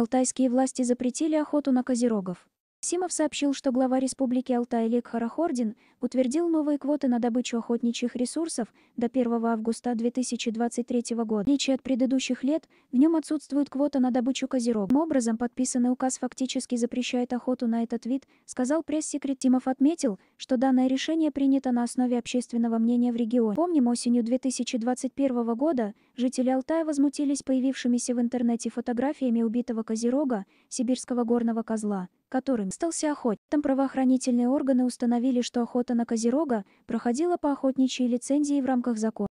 Алтайские власти запретили охоту на козерогов. Симов сообщил, что глава Республики Алтай Олег Харахордин утвердил новые квоты на добычу охотничьих ресурсов до 1 августа 2023 года. В отличие от предыдущих лет, в нем отсутствует квота на добычу козерог. Таким образом, подписанный указ фактически запрещает охоту на этот вид, сказал пресс-секретарь. Тимов отметил, что данное решение принято на основе общественного мнения в регионе. Помним, осенью 2021 года жители Алтая возмутились появившимися в интернете фотографиями убитого козерога, сибирского горного козла которым стался охотником. Правоохранительные органы установили, что охота на козерога проходила по охотничьей лицензии в рамках закона.